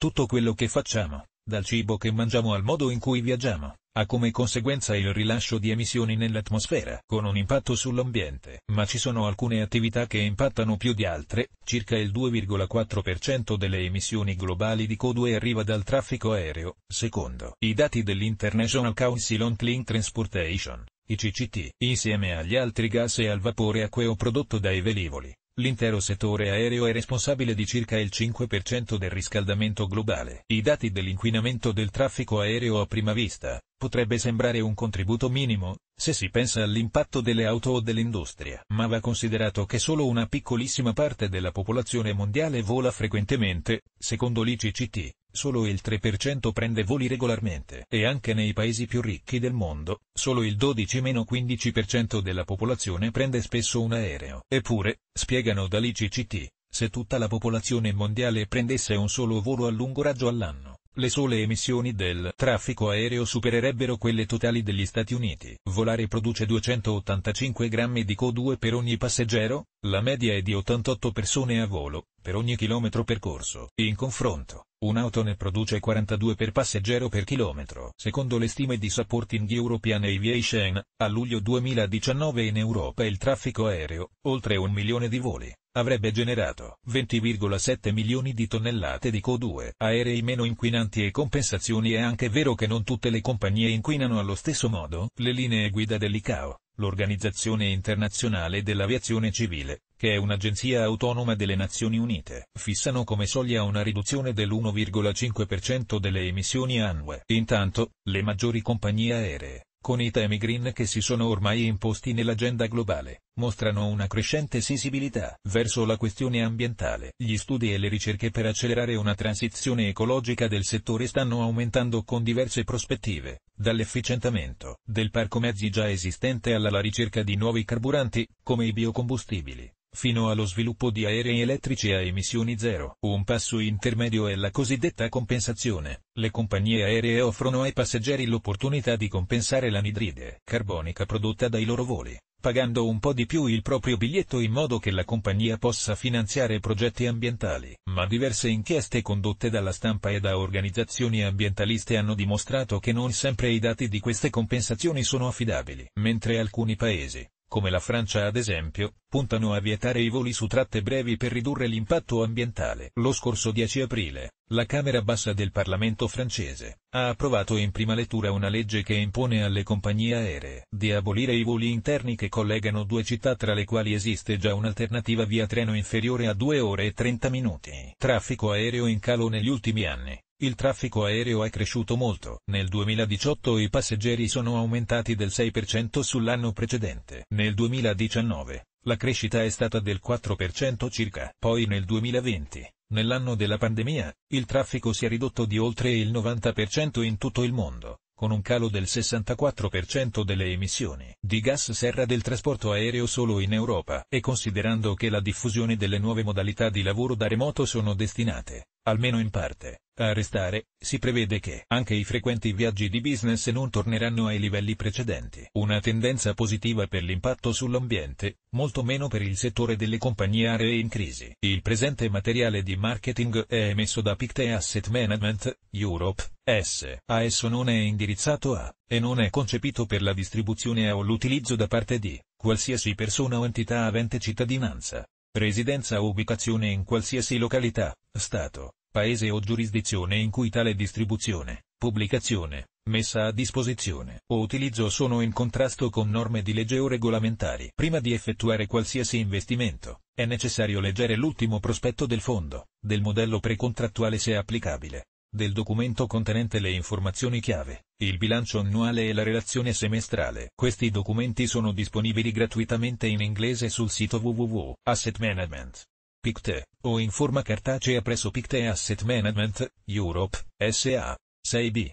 Tutto quello che facciamo, dal cibo che mangiamo al modo in cui viaggiamo, ha come conseguenza il rilascio di emissioni nell'atmosfera, con un impatto sull'ambiente, ma ci sono alcune attività che impattano più di altre, circa il 2,4% delle emissioni globali di CO2 arriva dal traffico aereo, secondo i dati dell'International Council on Clean Transportation, ICCT, insieme agli altri gas e al vapore acqueo prodotto dai velivoli, L'intero settore aereo è responsabile di circa il 5% del riscaldamento globale. I dati dell'inquinamento del traffico aereo a prima vista, potrebbe sembrare un contributo minimo, se si pensa all'impatto delle auto o dell'industria. Ma va considerato che solo una piccolissima parte della popolazione mondiale vola frequentemente, secondo l'ICCT solo il 3% prende voli regolarmente e anche nei paesi più ricchi del mondo, solo il 12-15% della popolazione prende spesso un aereo. Eppure, spiegano dall'ICCT, se tutta la popolazione mondiale prendesse un solo volo a lungo raggio all'anno, le sole emissioni del traffico aereo supererebbero quelle totali degli Stati Uniti. Volare produce 285 grammi di CO2 per ogni passeggero, la media è di 88 persone a volo, per ogni chilometro percorso. In confronto, un'auto ne produce 42 per passeggero per chilometro. Secondo le stime di Supporting European Aviation, a luglio 2019 in Europa il traffico aereo, oltre un milione di voli, avrebbe generato 20,7 milioni di tonnellate di CO2, aerei meno inquinanti e compensazioni è anche vero che non tutte le compagnie inquinano allo stesso modo, le linee guida dell'ICAO, l'Organizzazione Internazionale dell'Aviazione Civile, che è un'agenzia autonoma delle Nazioni Unite, fissano come soglia una riduzione dell'1,5% delle emissioni annue. Intanto, le maggiori compagnie aeree con i temi green che si sono ormai imposti nell'agenda globale, mostrano una crescente sensibilità verso la questione ambientale. Gli studi e le ricerche per accelerare una transizione ecologica del settore stanno aumentando con diverse prospettive, dall'efficientamento del parco mezzi già esistente alla ricerca di nuovi carburanti, come i biocombustibili fino allo sviluppo di aerei elettrici a emissioni zero. Un passo intermedio è la cosiddetta compensazione. Le compagnie aeree offrono ai passeggeri l'opportunità di compensare l'anidride carbonica prodotta dai loro voli pagando un po' di più il proprio biglietto in modo che la compagnia possa finanziare progetti ambientali. Ma diverse inchieste condotte dalla stampa e da organizzazioni ambientaliste hanno dimostrato che non sempre i dati di queste compensazioni sono affidabili. Mentre alcuni paesi, come la Francia ad esempio, puntano a vietare i voli su tratte brevi per ridurre l'impatto ambientale. Lo scorso 10 aprile, la Camera bassa del Parlamento francese ha approvato in prima lettura una legge che impone alle compagnie aeree di abolire i voli interni che collegano due città tra le quali esiste già un'alternativa via treno inferiore a 2 ore e 30 minuti. Traffico aereo in calo negli ultimi anni il traffico aereo è cresciuto molto, nel 2018 i passeggeri sono aumentati del 6% sull'anno precedente. Nel 2019, la crescita è stata del 4% circa. Poi nel 2020, nell'anno della pandemia, il traffico si è ridotto di oltre il 90% in tutto il mondo, con un calo del 64% delle emissioni di gas serra del trasporto aereo solo in Europa e considerando che la diffusione delle nuove modalità di lavoro da remoto sono destinate almeno in parte, a restare, si prevede che anche i frequenti viaggi di business non torneranno ai livelli precedenti. Una tendenza positiva per l'impatto sull'ambiente, molto meno per il settore delle compagnie aree in crisi. Il presente materiale di marketing è emesso da Pictet Asset Management, Europe, S. A esso non è indirizzato a, e non è concepito per la distribuzione o l'utilizzo da parte di, qualsiasi persona o entità avente cittadinanza residenza o ubicazione in qualsiasi località, stato, paese o giurisdizione in cui tale distribuzione, pubblicazione, messa a disposizione o utilizzo sono in contrasto con norme di legge o regolamentari. Prima di effettuare qualsiasi investimento, è necessario leggere l'ultimo prospetto del fondo, del modello precontrattuale se applicabile, del documento contenente le informazioni chiave, il bilancio annuale e la relazione semestrale. Questi documenti sono disponibili gratuitamente in inglese sul sito www.assetmanagement. PICTE, o in forma cartacea presso PICTE Asset Management, Europe, SA. 6B.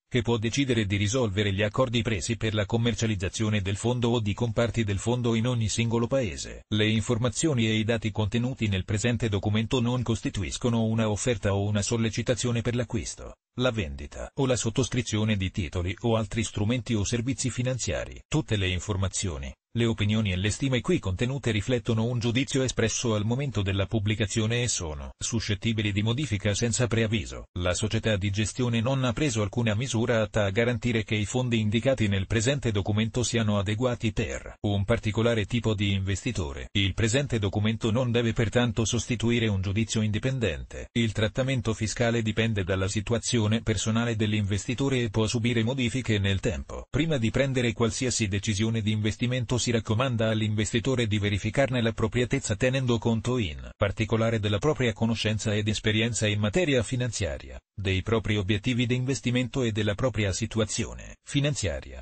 che può decidere di risolvere gli accordi presi per la commercializzazione del fondo o di comparti del fondo in ogni singolo paese. Le informazioni e i dati contenuti nel presente documento non costituiscono una offerta o una sollecitazione per l'acquisto la vendita o la sottoscrizione di titoli o altri strumenti o servizi finanziari. Tutte le informazioni, le opinioni e le stime qui contenute riflettono un giudizio espresso al momento della pubblicazione e sono suscettibili di modifica senza preavviso. La società di gestione non ha preso alcuna misura atta a garantire che i fondi indicati nel presente documento siano adeguati per un particolare tipo di investitore. Il presente documento non deve pertanto sostituire un giudizio indipendente. Il trattamento fiscale dipende dalla situazione situazione personale dell'investitore e può subire modifiche nel tempo. Prima di prendere qualsiasi decisione di investimento si raccomanda all'investitore di verificarne l'appropriatezza tenendo conto in particolare della propria conoscenza ed esperienza in materia finanziaria, dei propri obiettivi di investimento e della propria situazione finanziaria